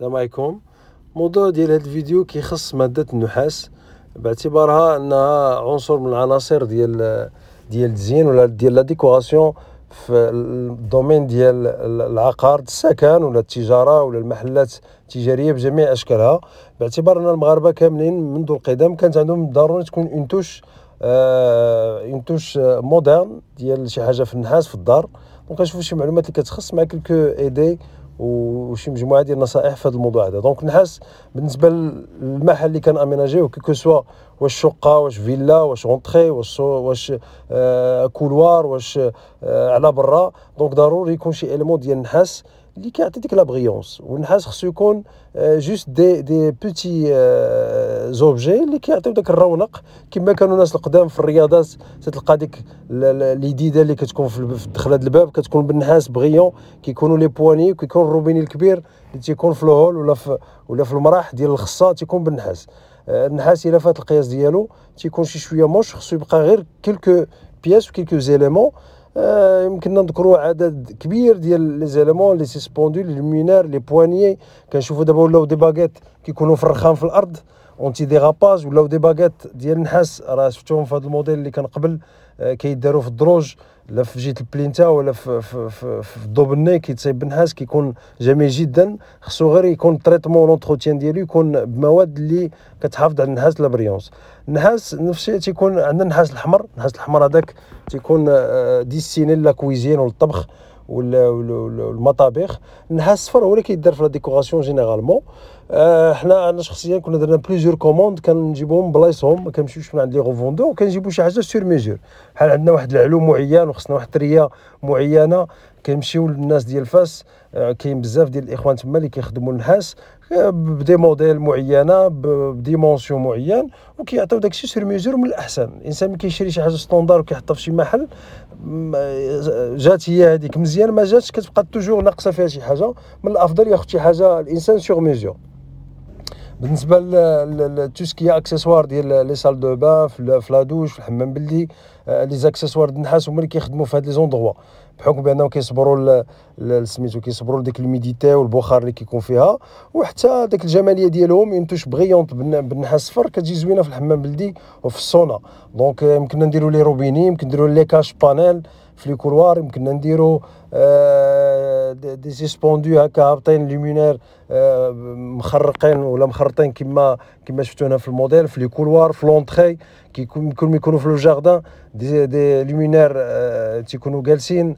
السلام عليكم موضوع ديال هذا الفيديو كيخص ماده النحاس باعتبارها انها عنصر من العناصر ديال ديال التزيين ولا ديال لا ديكوراسيون في الدومين ديال العقار السكن ولا التجاره ولا المحلات التجاريه بجميع اشكالها باعتبار ان المغاربه كاملين منذ القدم كانت عندهم ضروري تكون اون توش آه اون توش مودرن ديال شي حاجه في النحاس في الدار دونك كنشوفوا شي معلومات اللي كتخص مع كلكو ايدي وشي مجموعه ديال النصائح في هذا الموضوع هذا دونك نحس بالنسبه للمحل اللي كان اميناجيه كو سوا واش شقه واش فيلا واش اونتري واش واش آه كولوار واش آه على برا دونك ضروري يكون شي اليمون ديال النحاس اللي كيعطيك ديك لابغيونس والنحاس خصو يكون آه، جوست دي دي بوتي آه، زوبجي اللي كيعطيو داك الرونق كما كانوا الناس القدام في الرياضات تتلقى ديك ليديده اللي كتكون في الدخله ديال الباب كتكون بالنحاس بغيون كيكونوا لي بواني كيكون الروبيني الكبير اللي تيكون في الهول ولا في ولا في المراح ديال الخصه تيكون بالنحاس آه، النحاس الا فات القياس ديالو تيكون شي شويه موش خصو يبقى غير كيلكو بياس وكيلكو زيليمون آه يمكننا نذكروا عدد كبير ديال لي زيليمون لي سيسبوندو لي لومينير لي بوانيي كنشوفوا دابا ولاو دي باغيت كيكونوا في الرخام في الارض اونتي غاباج ولاو دي باغيت ديال النحاس راه شفتوهم في هذا الموديل اللي كان قبل آه، كيداروا في الدروج لا في جهه البلينتا ولا في في في, في الدوبني كيتصايب بالنحاس كيكون جميل جدا خصو غير يكون تريتمون لونتروتيان ديالو يكون بمواد اللي كتحافظ على النحاس لا بريونس النحاس نفس الشيء تيكون عندنا النحاس الاحمر النحاس الاحمر هذاك تيكون ديستيني آه، لا كويزين والطبخ والمطابخ نها الصفر هو اللي كيدار في لا ديكوراسيون جينيرالمون آه، حنا انا شخصيا كنا درنا بليزيور كوموند كنجيبوهم بلايصهم ما كنمشيوش من عند لي غوفوندو وكنجيبو شي حاجه سور ميزور بحال عندنا واحد العلوم معين وخصنا واحد الطريه معينه كنمشيو للناس ديال فاس آه، كاين بزاف ديال الاخوان تما اللي كيخدموا النحاس بدي موديل معينه بديمونسيون معين وكيعطيو داكشي سير ميزور من الاحسن الانسان ما كيشري شي حاجه ستوندار وكيحطها في شي محل جات هي هذيك مزيان ما جاتش كتبقى توجور ناقصه فيها شي حاجه من الافضل ياخذ شي حاجه الانسان سير ميزور بالنسبه لتوسكي اكسسوار ديال لي سال دو بان في لا دوش في الحمام بلدي لي زاكسسوار النحاس هما اللي كيخدموا في هاد لي زوندغوا بحكم بانهم كيصبروا سميتو كيصبروا ديك الميديتي والبخار اللي كيكون فيها وحتى ديك الجماليه ديالهم اون توش بغيونط بالنحاس صفر كتجي زوينه في الحمام بلدي وفي الصونا آه، دونك يمكننا نديروا لي روبيني يمكن نديروا لي كاش بانيل في لي كولوار يمكننا نديرو آه، دي سيسبوندو هكا هابطين ليمينير آه، مخرقين ولا مخرطين كما كما هنا في الموديل في لي كولوار في لونتخي كيكون يكونوا في لو جاردان دي, دي ليمينير آه، تيكونوا جالسين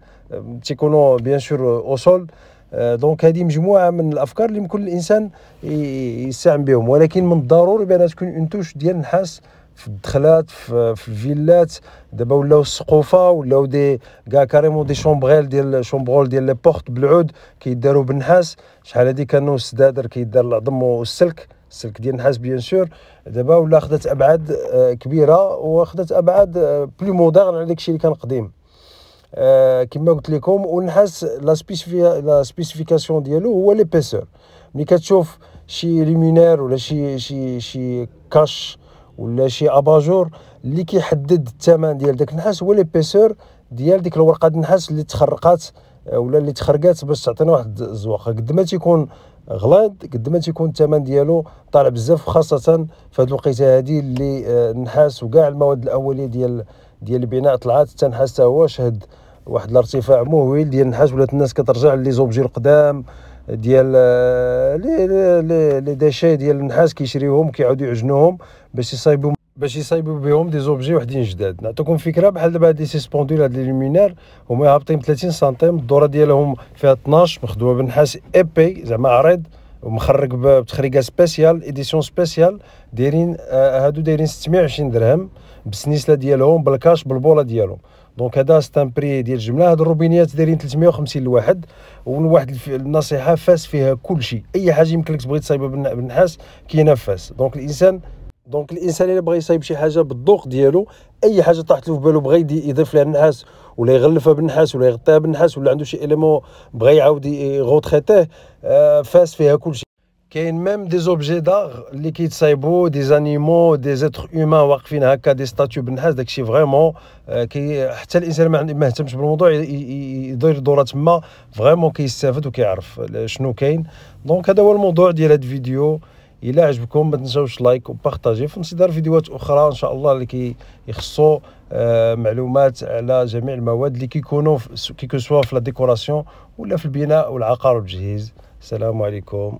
تيكونوا بيان سور او سول دونك هذه مجموعه من الافكار اللي يمكن الانسان يستعمل بهم ولكن من الضروري بان تكون اون توش ديال النحاس في الدخلات في, في الفيلات دابا ولاو السقوفه ولاو دي كاع كاريمون دي شومبغيل ديال شومبغول ديال لي بورت بالعود كيداروا بالنحاس شحال هادي كانوا السدادر كيدار العظم والسلك السلك ديال النحاس بيان سور دابا ولا خدات ابعاد آه، كبيره وخدات ابعاد آه، بلو مودرن على داكشي اللي كان قديم أه كما قلت لكم والنحاس لا سبيسيفيكاسيون ديالو هو ليبيسور ملي كتشوف شي ليمينير ولا شي شي شي كاش ولا شي اباجور اللي كيحدد الثمن ديال داك النحاس هو ليبيسور ديال ديك الورقه النحاس اللي تخرقات آه، ولا اللي تخرقات باش تعطينا واحد الزواقه قد ما تيكون غليظ قد ما تيكون الثمن ديالو طالع بزاف خاصه في هذه الوقيته هذه اللي آه، النحاس وكاع المواد الاوليه ديال ديال البناء طلعات حتى النحاس حتى هو شهد واحد الارتفاع مهول ديال النحاس ولات الناس كترجع لي زوبجي القدام ديال آه، لي لي لي ديشي ديال النحاس كيشريوهم كيعاودوا يعجنوهم باش يصايبوا باش يصايبوا بهم دي زوبجي وحدين جداد نعطيكم فكره بحال دابا هاد لي سيسبوندول هاد لي لومينير هما هابطين 30 سنتيم الدوره ديالهم فيها 12 مخدومه بالنحاس ايبي زعما عريض ومخرج بتخريقه سبيسيال اديسيون سبيسيال دايرين آه، هادو دايرين 620 درهم بالسنيسله ديالهم بالكاش بالبوله ديالهم دونك هذا ستان بري ديال الجمله هاد الروبينيات دايرين 350 لواحد والواحد النصيحه فاس فيها كل شيء اي حاجه يمكن لك تبغي تصايبها بالنحاس كاينه فاس دونك الانسان دونك الانسان الا بغى يصايب شي حاجه بالذوق ديالو اي حاجه طاحت له في بالو بغى يضيف لها النحاس ولا يغلفها بالنحاس ولا يغطيها بالنحاس ولا عنده شي اليمون بغى يعاود يغوتخيتيه آه، فاس فيها كل شيء كاين ميم دي زوبجي دار اللي كيتصايبوا دي زانيمو دي زيتر هومان واقفين هكا دي ستاتيو بالنحاس داكشي فريمون آه، كي حتى الانسان ما مهتمش بالموضوع يدير دوره تما فريمون كيستافد وكيعرف شنو كاين دونك هذا هو الموضوع ديال هذا الفيديو الا عجبكم ما تنساوش لايك وبارطاجي في انتظار فيديوهات اخرى ان شاء الله اللي كيخصو آه، معلومات على جميع المواد اللي كيكونوا كيكو سوا في لا ديكوراسيون ولا في البناء والعقار والتجهيز السلام عليكم